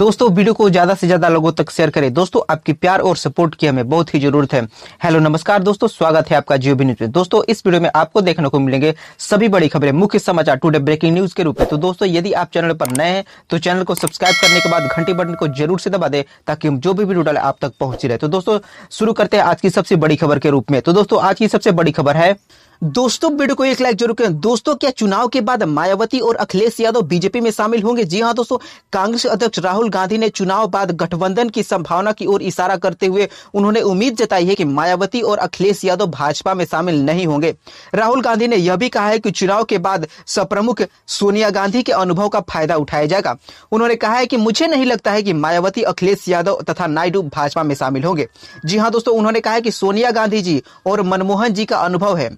दोस्तों वीडियो को ज्यादा से ज्यादा लोगों तक शेयर करें दोस्तों आपकी प्यार और सपोर्ट की हमें बहुत ही जरूरत है हेलो नमस्कार दोस्तों स्वागत है आपका जियो न्यूज में दोस्तों इस वीडियो में आपको देखने को मिलेंगे सभी बड़ी खबरें मुख्य समाचार टुडे ब्रेकिंग न्यूज के रूप में तो दोस्तों यदि आप चैनल पर नए हैं तो चैनल को सब्सक्राइब करने के बाद घंटी बटन को जरूर से दबा दे ताकि हम जो भी वीडियो डाले आप तक पहुंची रहे तो दोस्तों शुरू करते हैं आज की सबसे बड़ी खबर के रूप में तो दोस्तों आज की सबसे बड़ी खबर है दोस्तों वीडियो को एक लाइक जरूर करें दोस्तों क्या चुनाव के बाद मायावती और अखिलेश यादव बीजेपी में शामिल होंगे जी हाँ दोस्तों कांग्रेस अध्यक्ष राहुल गांधी ने चुनाव बाद गठबंधन की संभावना की ओर इशारा करते हुए उन्होंने उम्मीद जताई है कि मायावती और अखिलेश यादव भाजपा में शामिल नहीं होंगे राहुल गांधी ने यह भी कहा है कि चुनाव के बाद सप्रमुख सोनिया गांधी के अनुभव का फायदा उठाया जाएगा उन्होंने कहा है कि मुझे नहीं लगता है कि मायावती अखिलेश यादव तथा नायडू भाजपा में शामिल होंगे जी हाँ दोस्तों उन्होंने कहा है कि सोनिया गांधी जी और मनमोहन जी का अनुभव है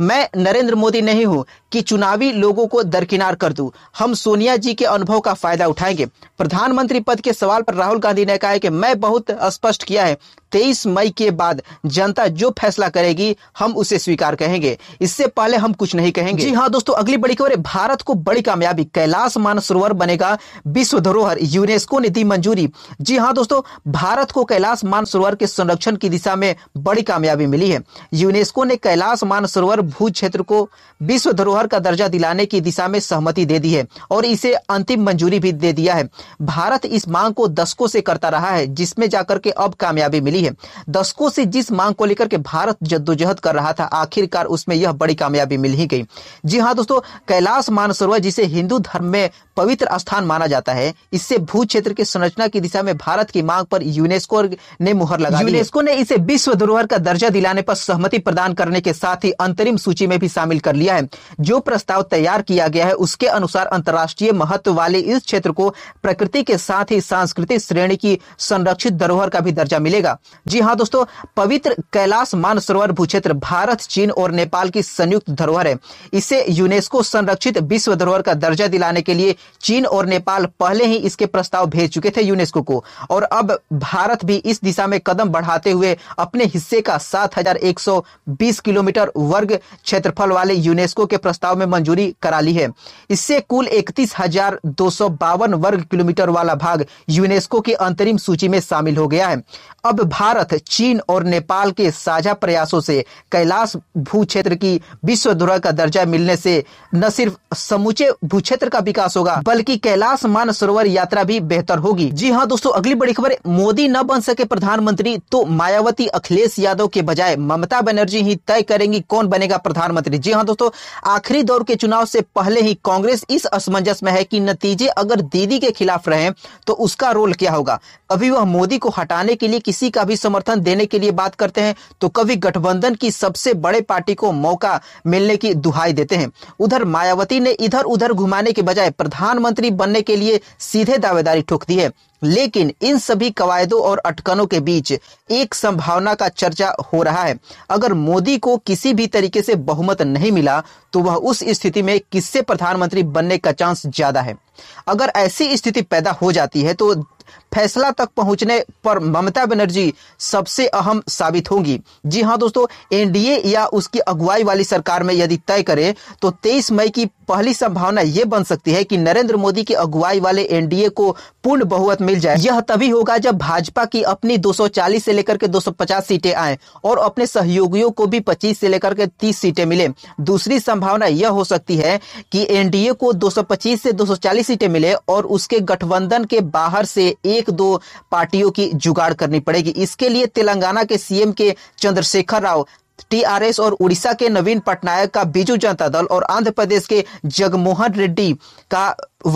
मैं नरेंद्र मोदी नहीं हूं कि चुनावी लोगों को दरकिनार कर दूं हम सोनिया जी के अनुभव का फायदा उठाएंगे प्रधानमंत्री पद के सवाल पर राहुल गांधी ने कहा है कि मैं बहुत स्पष्ट किया है तेईस मई के बाद जनता जो फैसला करेगी हम उसे स्वीकार कहेंगे इससे पहले हम कुछ नहीं कहेंगे जी हाँ दोस्तों अगली बड़ी खबर है भारत को बड़ी कामयाबी कैलाश मानसरोवर बनेगा विश्व धरोहर यूनेस्को ने दी मंजूरी जी हाँ दोस्तों भारत को कैलाश मानसरोवर के संरक्षण की दिशा में बड़ी कामयाबी मिली है यूनेस्को ने कैलाश मानसरोवर भू क्षेत्र को विश्व धरोहर का दर्जा दिलाने की दिशा में सहमति दे दी है और इसे अंतिम मंजूरी भी दे दिया है भारत इस मांग को दशकों से करता रहा है जिसमें जाकर के अब कामयाबी मिली है दशकों से जिस मांग को लेकर के भारत जद्दोजहद कर रहा था आखिरकार उसमें यह बड़ी कामयाबी मिल ही गई जी हाँ दोस्तों कैलाश मानसरोवर जिसे हिंदू धर्म में पवित्र स्थान माना जाता है इससे भू क्षेत्र की संरचना की दिशा में भारत की मांग पर यूनेस्को ने मुहर लगा यूनेस्को ने इसे विश्व धरोहर का दर्जा दिलाने पर सहमति प्रदान करने के साथ ही अंतरिम सूची में भी शामिल कर लिया है जो प्रस्ताव तैयार किया गया है उसके अनुसार अंतर्राष्ट्रीय महत्व वाले इस क्षेत्र को प्रकृति के साथ ही सांस्कृतिक श्रेणी की संरक्षित धरोहर का भी दर्जा मिलेगा जी हाँ दोस्तों पवित्र कैलाश मानसरोवर क्षेत्र भारत चीन और नेपाल की संयुक्त धरोहर है इसे यूनेस्को संरक्षित विश्व धरोहर का दर्जा दिलाने के लिए चीन और नेपाल पहले ही इसके प्रस्ताव भेज चुके थे यूनेस्को को और अब भारत भी इस दिशा में कदम बढ़ाते हुए अपने हिस्से का 7,120 किलोमीटर वर्ग क्षेत्रफल वाले यूनेस्को के प्रस्ताव में मंजूरी करा ली है इससे कुल इकतीस वर्ग किलोमीटर वाला भाग यूनेस्को की अंतरिम सूची में शामिल हो गया है अब भारत चीन और नेपाल के साझा प्रयासों से कैलाश भू क्षेत्र की विश्व धुरा का दर्जा मिलने से न सिर्फ समूचे भूक्षेत्र का विकास होगा बल्कि कैलाश मानसरोवर यात्रा भी बेहतर होगी जी हाँ दोस्तों अगली बड़ी खबर मोदी न बन सके प्रधानमंत्री तो मायावती अखिलेश यादव के बजाय ममता बनर्जी ही तय करेंगी कौन बनेगा प्रधानमंत्री जी हाँ दोस्तों आखिरी दौर के चुनाव से पहले ही कांग्रेस इस असमंजस में है कि नतीजे अगर दीदी के खिलाफ रहे तो उसका रोल क्या होगा अभी वह मोदी को हटाने के लिए किसी का भी समर्थन देने के लिए बात करते हैं तो कभी गठबंधन की सबसे बड़े पार्टी को मौका मिलने की दुहाई देते हैं उधर मायावती ने इधर उधर घुमाने के बजाय प्रधान प्रधानमंत्री बनने के लिए सीधे दावेदारी ठोक दी है लेकिन इन सभी कवायदों और अटकनों के बीच एक संभावना का चर्चा हो रहा है अगर मोदी को किसी भी तरीके से बहुमत नहीं मिला तो वह उस स्थिति में किससे प्रधानमंत्री बनने का चांस ज्यादा है अगर ऐसी स्थिति पैदा हो जाती है तो फैसला तक पहुंचने पर ममता बनर्जी सबसे अहम साबित होंगी जी हाँ दोस्तों एनडीए या उसकी अगुवाई वाली सरकार में यदि तय करे तो 23 मई की पहली संभावना यह बन सकती है कि नरेंद्र मोदी की अगुवाई वाले एनडीए को पूर्ण बहुमत मिल जाए यह तभी होगा जब भाजपा की अपनी 240 से लेकर के 250 सीटें आए और अपने सहयोगियों को भी 25 से लेकर के 30 सीटें मिले दूसरी संभावना यह हो सकती है कि एनडीए को 225 से 240 सीटें मिले और उसके गठबंधन के बाहर से एक एक दो पार्टियों की जुगाड़ करनी पड़ेगी इसके लिए तेलंगाना के सीएम के चंद्रशेखर राव टीआरएस और उड़ीसा के नवीन पटनायक का बीजू जनता दल और आंध्र प्रदेश के जगमोहन रेड्डी का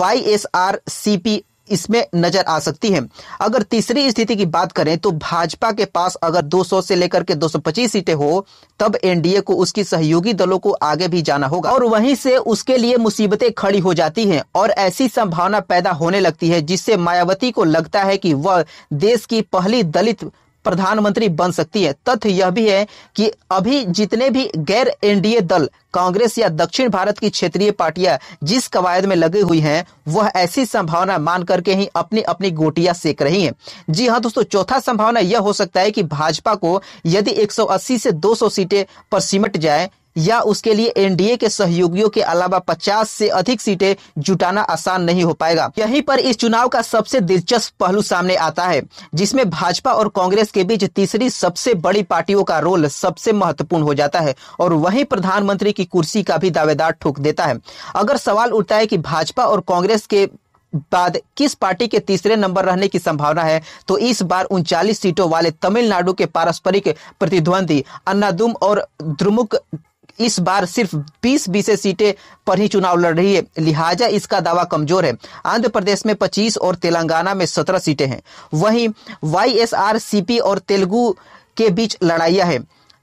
Y S R C P इसमें नजर आ सकती है अगर तीसरी स्थिति की बात करें तो भाजपा के पास अगर 200 से लेकर के 225 सीटें हो तब एनडीए को उसकी सहयोगी दलों को आगे भी जाना होगा और वहीं से उसके लिए मुसीबतें खड़ी हो जाती हैं और ऐसी संभावना पैदा होने लगती है जिससे मायावती को लगता है कि वह देश की पहली दलित प्रधानमंत्री बन सकती है तथ्य यह भी है कि अभी जितने भी गैर एनडीए दल कांग्रेस या दक्षिण भारत की क्षेत्रीय पार्टियां जिस कवायद में लगी हुई हैं वह ऐसी संभावना मान करके ही अपनी अपनी गोटियां सेक रही हैं जी हाँ दोस्तों चौथा संभावना यह हो सकता है कि भाजपा को यदि 180 से 200 सीटें पर सिमट जाए या उसके लिए एनडीए के सहयोगियों के अलावा 50 से अधिक सीटें जुटाना आसान नहीं हो पाएगा यहीं पर इस चुनाव का सबसे दिलचस्प पहलू सामने आता है जिसमें भाजपा और कांग्रेस के बीच तीसरी सबसे बड़ी पार्टियों का रोल सबसे महत्वपूर्ण हो जाता है और वही प्रधानमंत्री की कुर्सी का भी दावेदार ठोक देता है अगर सवाल उठता है कि भाजपा और कांग्रेस के बाद किस पार्टी के तीसरे नंबर रहने की संभावना है तो इस बार उनचालीस सीटों वाले तमिलनाडु के पारस्परिक प्रतिद्वंदी अन्नादुम और द्रुमुक इस बार सिर्फ 20 बीस सीटें पर ही चुनाव लड़ रही है लिहाजा इसका दावा कमजोर है आंध्र प्रदेश में 25 और तेलंगाना में 17 सीटें हैं वहीं वाईएसआरसीपी और तेलुगु के बीच लड़ाइया है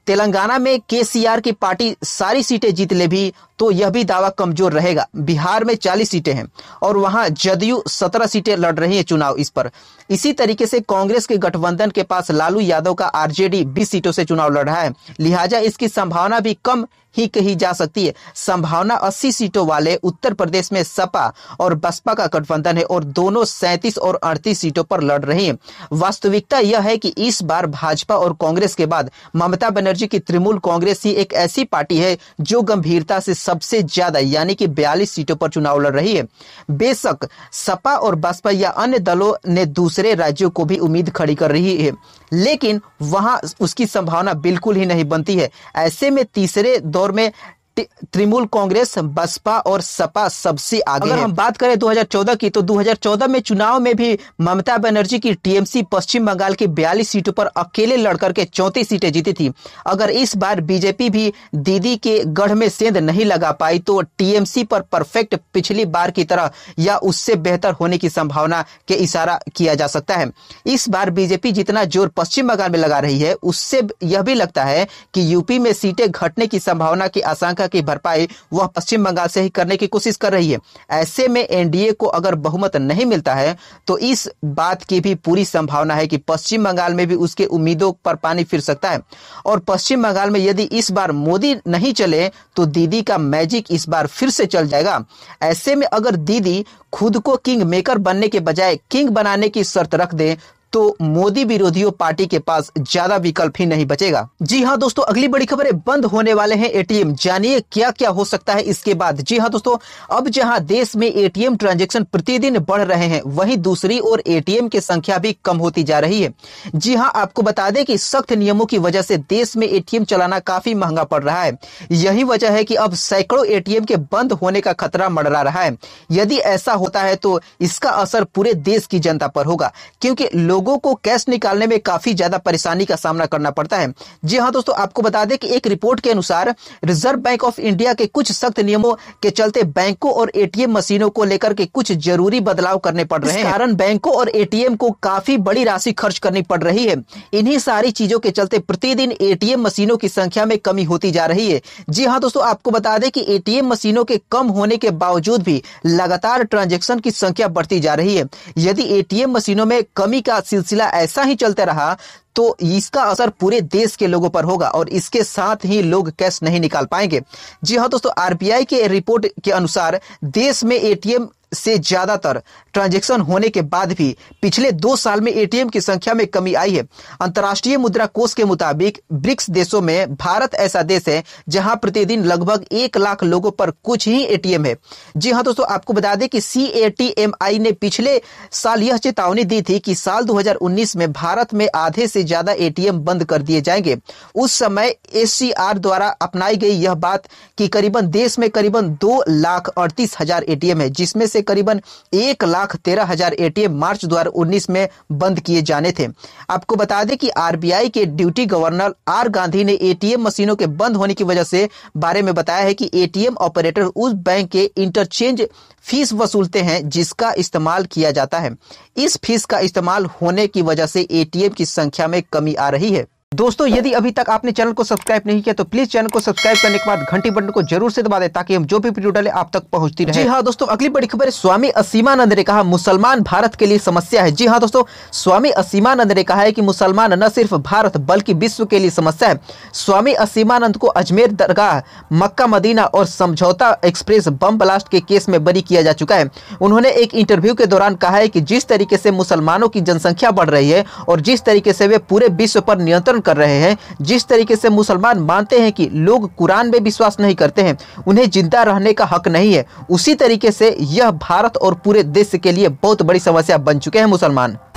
तेलंगाना में केसीआर की पार्टी सारी सीटें जीत ले भी तो यह भी दावा कमजोर रहेगा बिहार में 40 सीटें हैं और वहां जदयू 17 सीटें लड़ रही है चुनाव इस पर इसी तरीके से कांग्रेस के गठबंधन के पास लालू यादव का आरजेडी 20 सीटों से चुनाव लड़ रहा है लिहाजा इसकी संभावना भी कम ही कही जा सकती है संभावना 80 सीटों वाले उत्तर प्रदेश में सपा और बसपा का गठबंधन है और दोनों सैतीस और अड़तीस सीटों पर लड़ रही हैं वास्तविकता यह है कि इस बार भाजपा और कांग्रेस के बाद ममता बनर्जी की तृणमूल कांग्रेस ही एक ऐसी पार्टी है जो गंभीरता से सबसे ज्यादा यानी कि बयालीस सीटों पर चुनाव लड़ रही है बेशक सपा और बसपा या अन्य दलों ने दूसरे राज्यों को भी उम्मीद खड़ी कर रही है लेकिन वहां उसकी संभावना बिल्कुल ही नहीं बनती है ऐसे में तीसरे दो दौर में तृणमूल कांग्रेस बसपा और सपा सबसे आगे अगर हम बात करें 2014 की तो 2014 में चुनाव में भी ममता बनर्जी की टीएमसी पश्चिम बंगाल की बयालीस सीटों पर अकेले लड़कर के चौंतीस सीटें जीती थी अगर इस बार बीजेपी भी दीदी के गढ़ में सेंध नहीं लगा पाई तो टीएमसी पर परफेक्ट पिछली बार की तरह या उससे बेहतर होने की संभावना के इशारा किया जा सकता है इस बार बीजेपी जितना जोर पश्चिम बंगाल में लगा रही है उससे यह भी लगता है कि यूपी में सीटें घटने की संभावना की आशंका भूमिका की भरपाई वह पश्चिम बंगाल से ही करने की कोशिश कर रही है ऐसे में एनडीए को अगर बहुमत नहीं मिलता है तो इस बात की भी पूरी संभावना है कि पश्चिम बंगाल में भी उसके उम्मीदों पर पानी फिर सकता है और पश्चिम बंगाल में यदि इस बार मोदी नहीं चले तो दीदी का मैजिक इस बार फिर से चल जाएगा ऐसे में अगर दीदी खुद को किंग मेकर बनने के बजाय किंग बनाने की शर्त रख दे तो मोदी विरोधियों पार्टी के पास ज्यादा विकल्प ही नहीं बचेगा जी हाँ दोस्तों अगली बड़ी खबर है बंद होने वाले हैं एटीएम जानिए क्या क्या हो सकता है इसके बाद जी हाँ दोस्तों अब जहाँ देश में एटीएम ट्रांजेक्शन प्रतिदिन बढ़ रहे हैं वही दूसरी ओर एटीएम की संख्या भी कम होती जा रही है जी हाँ आपको बता दें कि सख्त नियमों की वजह से देश में एटीएम चलाना काफी महंगा पड़ रहा है यही वजह है कि अब सैकड़ों एटीएम के बंद होने का खतरा मंडरा रहा है यदि ऐसा होता है तो इसका असर पूरे देश की जनता पर होगा क्योंकि लोग लोगों को कैश निकालने में काफी ज्यादा परेशानी का सामना करना पड़ता है जी हाँ दोस्तों आपको बता दें कि एक रिपोर्ट के अनुसार रिजर्व बैंक ऑफ इंडिया के कुछ सख्त नियमों के चलते बैंकों और एटीएम मशीनों को लेकर के कुछ जरूरी बदलाव करने पड़ रहे हैं कारण बैंकों और एटीएम को काफी बड़ी राशि खर्च करनी पड़ रही है इन्हीं सारी चीजों के चलते प्रतिदिन एटीएम मशीनों की संख्या में कमी होती जा रही है जी हाँ दोस्तों आपको बता दें कि एटीएम मशीनों के कम होने के बावजूद भी लगातार ट्रांजेक्शन की संख्या बढ़ती जा रही है यदि एटीएम मशीनों में कमी का सिलसिला ऐसा ही चलता रहा तो इसका असर पूरे देश के लोगों पर होगा और इसके साथ ही लोग कैश नहीं निकाल पाएंगे जी हाँ दोस्तों आरबीआई के रिपोर्ट के अनुसार देश में एटीएम से ज्यादातर ट्रांजेक्शन होने के बाद भी पिछले दो साल में एटीएम की संख्या में कमी आई है अंतर्राष्ट्रीय मुद्रा कोष के मुताबिक ब्रिक्स देशों में भारत ऐसा देश है जहां प्रतिदिन लगभग एक लाख लोगों पर कुछ ही एटीएम है जी हाँ दोस्तों आपको बता दें कि सी ने पिछले साल यह चेतावनी दी थी कि साल 2019 में भारत में आधे से ज्यादा एटीएम बंद कर दिए जाएंगे उस समय एस द्वारा अपनाई गई यह बात कि करीबन देश में करीबन दो लाख अड़तीस हजार एटीएम है जिसमें से करीबन एक लाख तेरह हजार एटीएम मार्च 2019 में बंद किए जाने थे आपको बता दें कि आरबीआई के ड्यूटी गवर्नर आर गांधी ने एटीएम मशीनों के बंद होने की वजह से बारे में बताया है कि एटीएम ऑपरेटर उस बैंक के इंटरचेंज फीस वसूलते हैं जिसका इस्तेमाल किया जाता है इस फीस का इस्तेमाल होने की वजह से एटीएम की संख्या में कमी आ रही है दोस्तों यदि अभी तक आपने चैनल को सब्सक्राइब नहीं किया तो प्लीज चैनल को सब्सक्राइब करने के बाद घंटी बटन को जरूर से दबा दें ताकि हम जो भी वीडियो डाले आप तक पहुंचती रहे जी हाँ दोस्तों अगली बड़ी खबर है स्वामी असीमानंद ने कहा मुसलमान भारत के लिए समस्या है जी हाँ दोस्तों स्वामी असीमानंद ने कहा है कि मुसलमान न सिर्फ भारत बल्कि विश्व के लिए समस्या है स्वामी असीमानंद को अजमेर दरगाह मक्का मदीना और समझौता एक्सप्रेस बम ब्लास्ट के केस में बरी किया जा चुका है उन्होंने एक इंटरव्यू के दौरान कहा है कि जिस तरीके से मुसलमानों की जनसंख्या बढ़ रही है और जिस तरीके से वे पूरे विश्व पर नियंत्रण कर रहे हैं जिस तरीके से मुसलमान मानते हैं कि लोग कुरान में विश्वास नहीं करते हैं उन्हें जिंदा रहने का हक नहीं है उसी तरीके से यह भारत और पूरे देश के लिए बहुत बड़ी समस्या बन चुके हैं मुसलमान